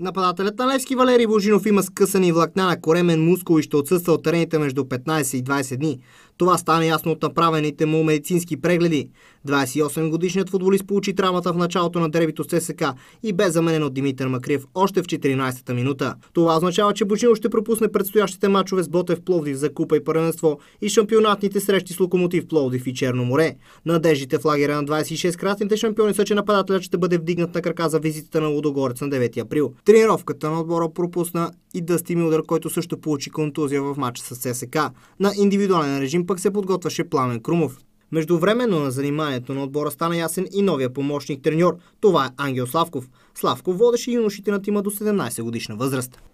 Нападателят на Левски Валерий Божинов има скъсани влакна на коремен мускул и ще отсъства от терените между 15 и 20 дни. Това стана ясно от направените му медицински прегледи. 28-годишният футболист получи травмата в началото на дребито с ССК и бе заменен от Димитър Макриев още в 14-та минута. Това означава, че Божинов ще пропусне предстоящите мачове с Ботев Пловдив за Купа и първенство и шампионатните срещи с Локомотив Пловдив и Черно море. Надеждите в лагера на 26-кратните шампиони са, че нападателят ще бъде вдигнат на крака за визитата на Лудогорец на 9 април. Тренировката на отбора пропусна и Дъсти Милдър, който също получи контузия в матча с ССК. На индивидуален режим пък се подготвяше Пламен Крумов. Междувременно на заниманието на отбора стана ясен и новия помощник треньор. Това е Ангел Славков. Славков водеше юношите на тима до 17 годишна възраст.